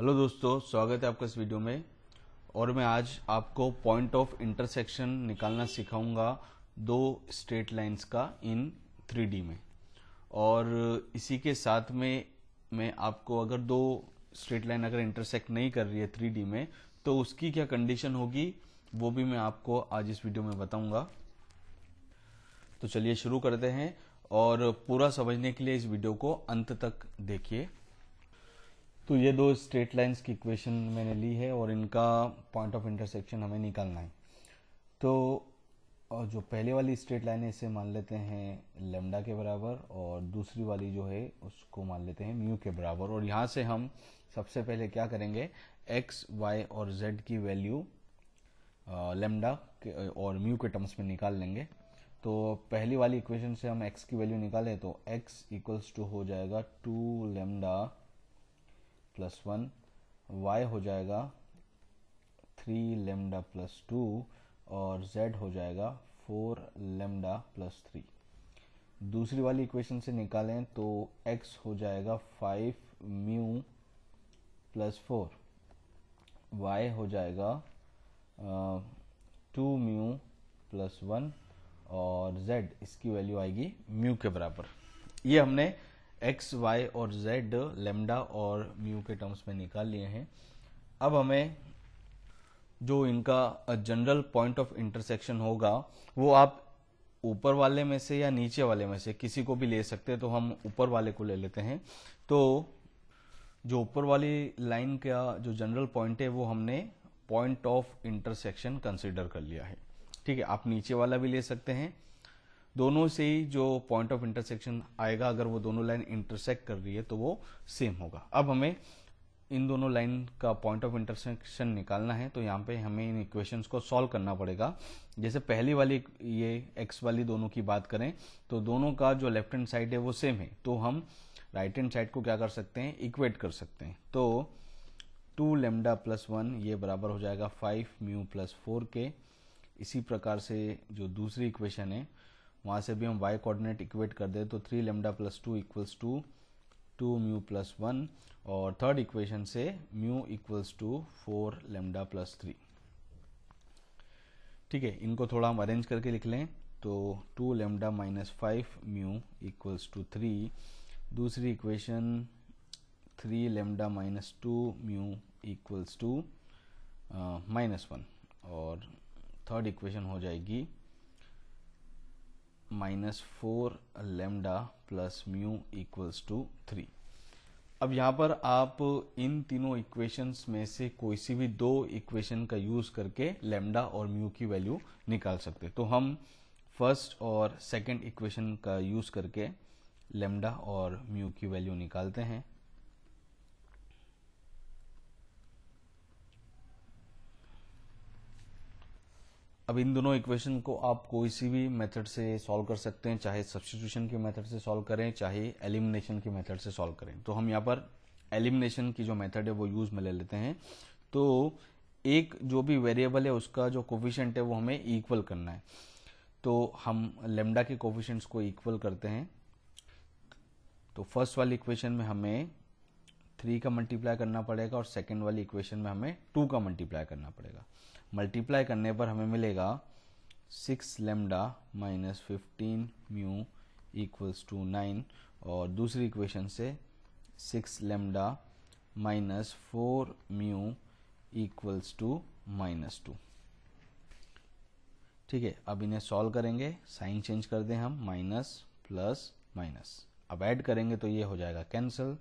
Hello दोस्तों स्वागत है आपका इस वीडियो में और मैं आज आपको पॉइंट ऑफ इंटरसेक्शन निकालना सिखाऊंगा दो स्ट्रेट लाइंस का इन थ्री में और इसी के साथ में मैं आपको अगर दो स्ट्रेट लाइन अगर इंटरसेक्ट नहीं कर रही है थ्री में तो उसकी क्या कंडीशन होगी वो भी मैं आपको आज इस वीडियो में बताऊंगा तो चलिए शुरू करते हैं और पूरा समझने के लिए इस वीडियो को अंत तक देखिए तो ये दो स्ट्रेट लाइंस की इक्वेशन मैंने ली है और इनका पॉइंट ऑफ इंटरसेक्शन हमें निकालना है तो और जो पहले वाली स्ट्रेट लाइन है इसे मान लेते हैं लेमडा के बराबर और दूसरी वाली जो है उसको मान लेते हैं म्यू के बराबर और यहाँ से हम सबसे पहले क्या करेंगे एक्स वाई और जेड की वैल्यू लेमडा के और म्यू के टर्म्स में निकाल लेंगे तो पहली वाली इक्वेशन से हम एक्स की वैल्यू निकालें तो एक्स इक्वल्स टू हो जाएगा two lambda plus one Y हो जाएगा थ्री लेमडा प्लस टू और जेड हो जाएगा फोर लेमडा प्लस थ्री दूसरी वाली इक्वेशन से निकालें तो एक्स हो जाएगा five mu plus four Y हो जाएगा टू म्यू प्लस वन और जेड इसकी वैल्यू आएगी म्यू के बराबर ये हमने एक्स वाई और जेड लेमडा और म्यू के टर्म्स में निकाल लिए हैं अब हमें जो इनका जनरल पॉइंट ऑफ इंटरसेक्शन होगा वो आप ऊपर वाले में से या नीचे वाले में से किसी को भी ले सकते हैं तो हम ऊपर वाले को ले लेते हैं तो जो ऊपर वाली लाइन का जो जनरल पॉइंट है वो हमने पॉइंट ऑफ इंटरसेक्शन कंसिडर कर लिया है ठीक है आप नीचे वाला भी ले सकते हैं दोनों से ही जो पॉइंट ऑफ इंटरसेक्शन आएगा अगर वो दोनों लाइन इंटरसेक्ट कर रही है तो वो सेम होगा अब हमें इन दोनों लाइन का पॉइंट ऑफ इंटरसेक्शन निकालना है तो यहाँ पे हमें इन इक्वेशंस को सॉल्व करना पड़ेगा जैसे पहली वाली ये एक्स वाली दोनों की बात करें तो दोनों का जो लेफ्ट हैंड साइड है वो सेम है तो हम राइट हैंड साइड को क्या कर सकते हैं इक्वेट कर सकते हैं तो टू लेमडा प्लस वन ये बराबर हो जाएगा फाइव म्यू प्लस फोर के इसी प्रकार से जो दूसरी इक्वेशन है वहाँ से भी हम y कोऑर्डिनेट इक्वेट कर दे तो three lambda plus two equals to two mu plus one और थर्ड इक्वेशन से mu equals to four lambda plus three ठीक है इनको थोड़ा हम अरेंज करके लिख लें तो two lambda minus five mu equals to three दूसरी equation three lambda minus two mu equals to minus one और थर्ड इक्वेशन हो जाएगी minus four lambda plus mu equals to three अब यहाँ पर आप इन तीनों इक्वेशंस में से कोई सी भी दो इक्वेशन का यूज करके लेमडा और म्यू की वैल्यू निकाल सकते तो हम फर्स्ट और सेकंड इक्वेशन का यूज करके लेमडा और म्यू की वैल्यू निकालते हैं अब इन दोनों इक्वेशन को आप कोई सी भी मेथड से सॉल्व कर सकते हैं चाहे सब्सटीट्यूशन के मेथड से सॉल्व करें चाहे एलिमिनेशन के मेथड से सॉल्व करें तो हम यहाँ पर एलिमिनेशन की जो मेथड है वो यूज में ले लेते हैं तो एक जो भी वेरिएबल है उसका जो कोफिशेंट है वो हमें इक्वल करना है तो हम लेमडा के कोफिशेंट्स को इक्वल करते हैं तो फर्स्ट वाली इक्वेशन में हमें थ्री का मल्टीप्लाई करना पड़ेगा और सेकेंड वाली इक्वेशन में हमें टू का मल्टीप्लाई करना पड़ेगा मल्टीप्लाई करने पर हमें मिलेगा six lambda minus fifteen mu equals to nine और दूसरी इक्वेशन से six lambda minus four mu equals to minus two ठीक है अब इन्हें सॉल्व करेंगे साइन चेंज कर दें हम माइनस प्लस माइनस अब ऐड करेंगे तो ये हो जाएगा कैंसिल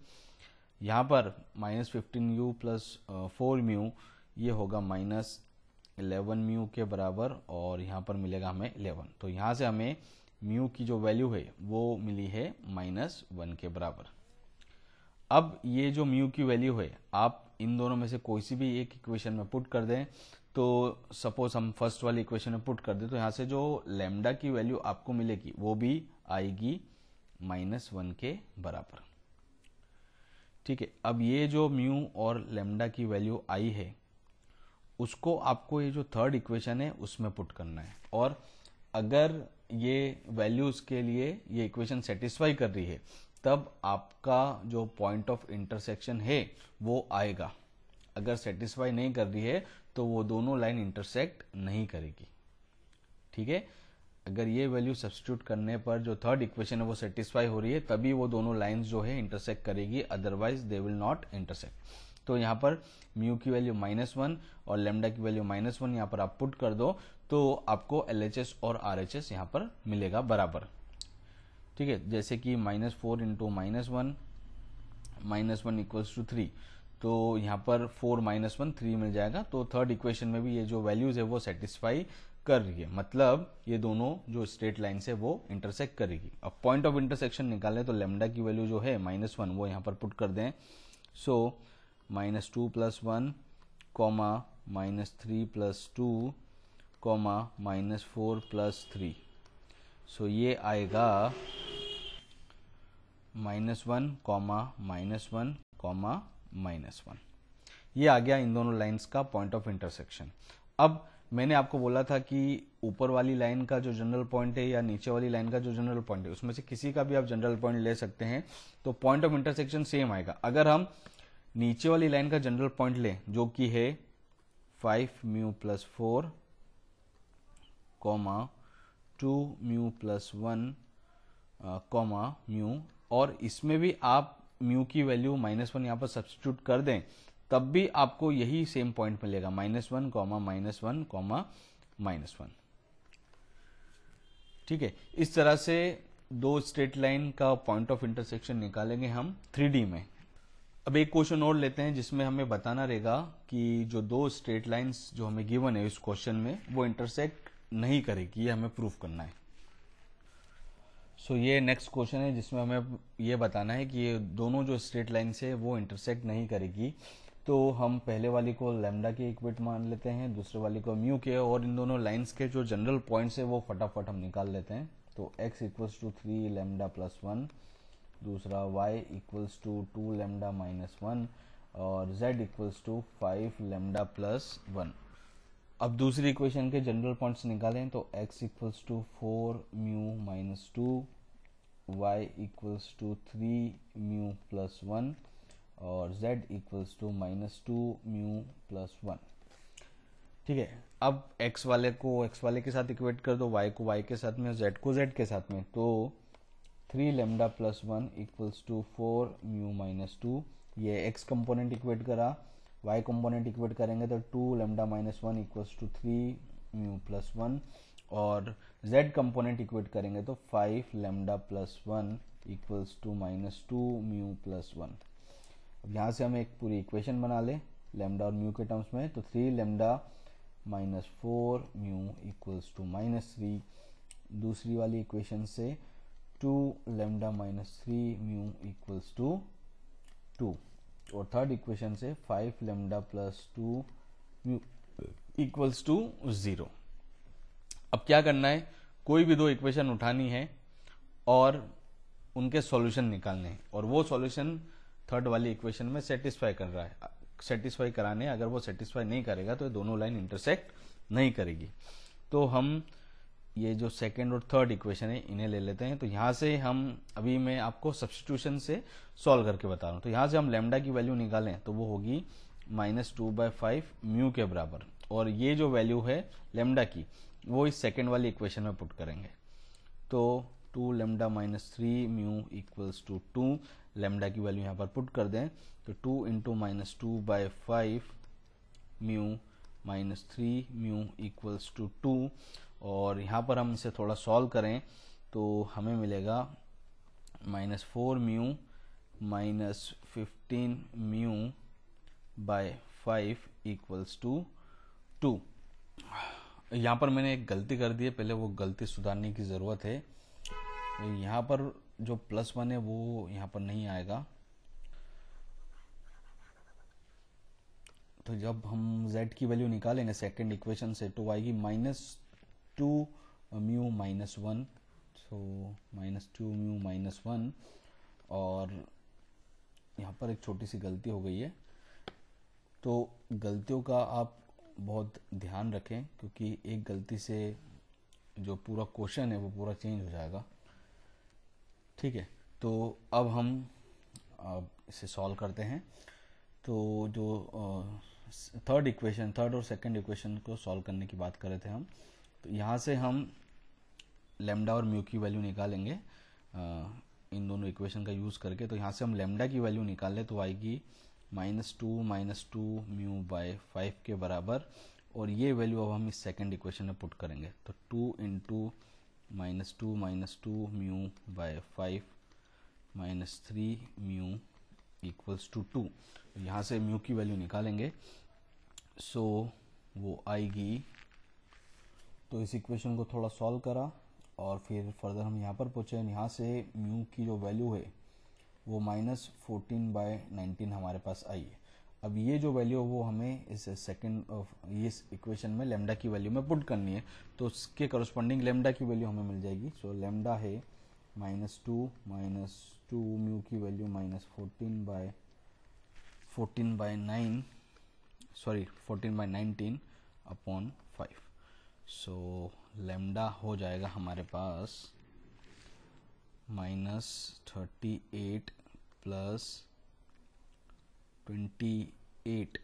यहाँ पर minus fifteen mu plus four mu ये होगा माइनस 11 म्यू के बराबर और यहाँ पर मिलेगा हमें 11 तो यहाँ से हमें म्यू की जो वैल्यू है वो मिली है माइनस वन के बराबर अब ये जो म्यू की वैल्यू है आप इन दोनों में से कोई सी भी एक इक्वेशन में पुट कर दें तो सपोज हम फर्स्ट वाली इक्वेशन में पुट कर दें तो यहाँ से जो लेमडा की वैल्यू आपको मिलेगी वो भी आएगी माइनस वन के बराबर ठीक है अब ये जो म्यू और लेमडा की वैल्यू आई है उसको आपको ये जो थर्ड इक्वेशन है उसमें पुट करना है और अगर ये वैल्यूज के लिए ये इक्वेशन सेटिस्फाई कर रही है तब आपका जो पॉइंट ऑफ इंटरसेक्शन है वो आएगा अगर सेटिस्फाई नहीं कर रही है तो वो दोनों लाइन इंटरसेक्ट नहीं करेगी ठीक है अगर ये वैल्यू सब्सिट्यूट करने पर जो थर्ड इक्वेशन है वो सेटिस्फाई हो रही है तभी वो दोनों लाइन जो है इंटरसेक्ट करेगी otherwise they will not intersect तो यहाँ पर म्यू की वैल्यू माइनस वन और लेमडा की वैल्यू माइनस वन यहाँ पर आप पुट कर दो तो आपको एल और आर एच यहाँ पर मिलेगा बराबर ठीक है जैसे कि minus four into minus one minus one equals to three तो यहाँ पर फोर माइनस वन थ्री मिल जाएगा तो थर्ड इक्वेशन में भी ये जो वैल्यूज है वो सेटिस्फाई कर रही है मतलब ये दोनों जो स्ट्रेट लाइन है वो इंटरसेक्ट करेगी अब पॉइंट ऑफ इंटरसेक्शन निकालें तो लेमडा की वैल्यू जो है माइनस वन वो यहाँ पर पुट कर दें so so, minus two plus one comma minus three plus two comma minus four plus three so ये आएगा minus one comma minus one comma minus one ये आ गया इन दोनों लाइंस का पॉइंट ऑफ इंटरसेक्शन अब मैंने आपको बोला था कि ऊपर वाली लाइन का जो जनरल पॉइंट है या नीचे वाली लाइन का जो जनरल पॉइंट है उसमें से किसी का भी आप जनरल पॉइंट ले सकते हैं तो पॉइंट ऑफ इंटरसेक्शन सेम आएगा अगर हम नीचे वाली लाइन का जनरल पॉइंट लें जो कि है five mu plus four comma two mu plus one comma mu और इसमें भी आप म्यू की वैल्यू माइनस वन यहाँ पर सब्सिट्यूट कर दें तब भी आपको यही सेम पॉइंट मिलेगा minus one comma minus one comma minus one ठीक है इस तरह से दो स्ट्रेट लाइन का पॉइंट ऑफ इंटरसेक्शन निकालेंगे हम थ्री में अब एक क्वेश्चन और लेते हैं जिसमें हमें बताना रहेगा कि जो दो स्ट्रेट लाइंस जो हमें गिवन है इस क्वेश्चन में वो इंटरसेक्ट नहीं करेगी ये हमें प्रूफ करना है सो so, ये नेक्स्ट क्वेश्चन है जिसमें हमें ये बताना है कि ये दोनों जो स्ट्रेट लाइन्स है वो इंटरसेक्ट नहीं करेगी तो हम पहले वाली को लेमडा के इक्विट मान लेते हैं दूसरे वाली को म्यू के और इन दोनों लाइन्स के जो जनरल पॉइंट्स है वो फटाफट हम निकाल लेते हैं तो X equals to three lambda plus one दूसरा Y equals to two lambda minus one और Z equals to five lambda plus one अब दूसरी इक्वेशन के जनरल पॉइंट्स निकालें तो X equals to four mu minus two Y equals to three mu plus one और Z equals to minus two mu plus one ठीक है अब x वाले को x वाले के साथ इक्वेट कर दो y को y के साथ में और z को z के साथ में तो three lambda plus one equals to four mu minus two ये एक्स कंपोनेंट इक्वेट करा वाई कंपोनेंट इक्वेट करेंगे तो two lambda minus one equals to three mu plus one और जेड कंपोनेंट इक्वेट करेंगे तो five lambda plus one equals to minus two mu plus one अब यहाँ से हम एक पूरी इक्वेशन बना लें लेमडा और म्यू के टर्म्स में तो three lambda minus four mu equals to minus three दूसरी वाली इक्वेशन से two lambda minus three mu equals to two और थर्ड इक्वेशन से five lambda plus two mu equals to zero अब क्या करना है कोई भी दो इक्वेशन उठानी है और उनके सॉल्यूशन निकालने हैं और वो सॉल्यूशन थर्ड वाली इक्वेशन में सेटिस्फाई कर रहा है सेटिस्फाई कराने अगर वो सेटिस्फाई नहीं करेगा तो ये दोनों लाइन इंटरसेक्ट नहीं करेगी तो हम ये जो सेकेंड और थर्ड इक्वेशन है इन्हें ले लेते हैं तो यहाँ से हम अभी मैं आपको सब्सटीट्यूशन से सॉल्व करके बता रहा हूँ तो यहाँ से हम लेमडा की वैल्यू निकालें तो वो होगी minus two by five mu के बराबर और ये जो वैल्यू है लेमडा की वो इस सेकेंड वाली इक्वेशन में पुट करेंगे तो two lambda minus three mu equals to two lambda की वैल्यू यहाँ पर पुट कर दें तो two into minus two by five mu minus three mu equals to two और यहाँ पर हम इसे थोड़ा सॉल्व करें तो हमें मिलेगा minus four mu minus fifteen mu by five equals to two यहाँ पर मैंने एक गलती कर दी है पहले वो गलती सुधारने की ज़रूरत है यहाँ पर जो प्लस वन है वो यहाँ पर नहीं आएगा तो जब हम z की वैल्यू निकालेंगे सेकंड इक्वेशन से तो आएगी minus two mu minus one so minus two mu minus one और यहाँ पर एक छोटी सी गलती हो गई है तो गलतियों का आप बहुत ध्यान रखें क्योंकि एक गलती से जो पूरा क्वेश्चन है वो पूरा चेंज हो जाएगा ठीक है तो अब हम अब इसे सॉल्व करते हैं तो जो थर्ड इक्वेशन थर्ड और सेकंड इक्वेशन को सॉल्व करने की बात कर रहे थे हम तो यहाँ से हम लेमडा और म्यू की वैल्यू निकालेंगे इन दोनों इक्वेशन का यूज़ करके तो यहाँ से हम लेमडा की वैल्यू निकाल लें तो आएगी minus two minus two mu by five के बराबर और ये वैल्यू अब हम इस सेकेंड इक्वेशन में पुट करेंगे तो two into minus two minus two mu by five minus three mu equals to two यहाँ से म्यू की वैल्यू निकालेंगे सो so, वो आएगी तो इस इक्वेशन को थोड़ा सॉल्व करा और फिर फर्दर हम यहाँ पर पहुँचे यहाँ से म्यू की जो वैल्यू है वो माइनस फोर्टीन बाय नाइनटीन हमारे पास आई है अब ये जो वैल्यू है वो हमें इस सेकेंड इस इक्वेशन में लेमडा की वैल्यू में पुट करनी है तो उसके करस्पॉन्डिंग लेमडा की वैल्यू हमें मिल जाएगी सो so, लेमडा है minus two minus two mu की value minus fourteen by fourteen by nine sorry fourteen by nineteen upon five so lambda हो जाएगा हमारे पास minus thirty eight plus twenty eight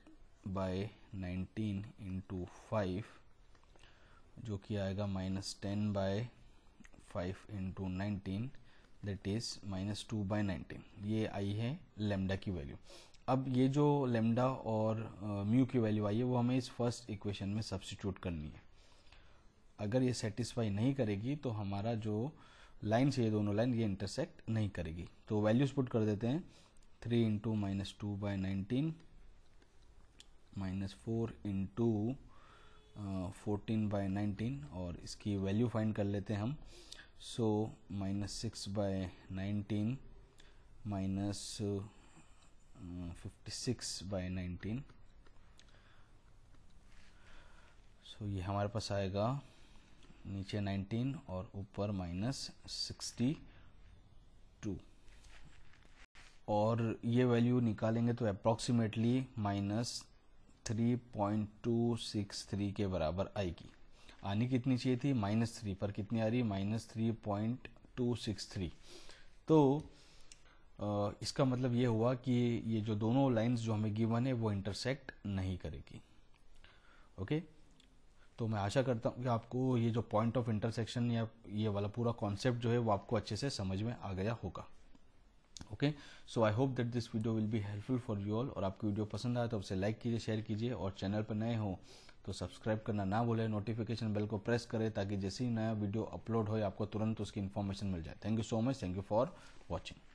by nineteen into five जो कि आएगा minus ten by five into nineteen that is minus two by nineteen ये आई है लेमडा की वैल्यू अब ये जो लेमडा और म्यू uh, की वैल्यू आई है वो हमें इस फर्स्ट इक्वेशन में सब्सिट्यूट करनी है अगर ये सेटिस्फाई नहीं करेगी तो हमारा जो लाइन्स ये दोनों लाइन ये इंटरसेक्ट नहीं करेगी तो वैल्यूज पुट कर देते हैं three into minus two by nineteen minus four into fourteen by nineteen और इसकी वैल्यू फाइंड कर लेते हैं हम so minus six by nineteen minus fifty six by nineteen so ये हमारे पास आएगा नीचे 19 और ऊपर माइनस सिक्सटी टू और ये वैल्यू निकालेंगे तो approximately minus three two six three के बराबर आएगी आनी कितनी चाहिए थी माइनस थ्री पर कितनी आ रही है minus three point two six three तो इसका मतलब ये हुआ कि ये जो दोनों लाइंस जो हमें गिवन है वो इंटरसेक्ट नहीं करेगी ओके okay? तो मैं आशा करता हूँ कि आपको ये जो पॉइंट ऑफ इंटरसेक्शन या ये वाला पूरा कॉन्सेप्ट जो है वो आपको अच्छे से समझ में आ गया होगा okay so I hope that this video will be helpful for you all और आपकी वीडियो पसंद आए तो उसे लाइक कीजिए शेयर कीजिए और चैनल पर नए हो तो सब्सक्राइब करना ना भूलें नोटिफिकेशन बेल को प्रेस करें ताकि जैसे ही नया वीडियो अपलोड हो आपको तुरंत उसकी इन्फॉर्मेशन मिल जाए thank you so much thank you for watching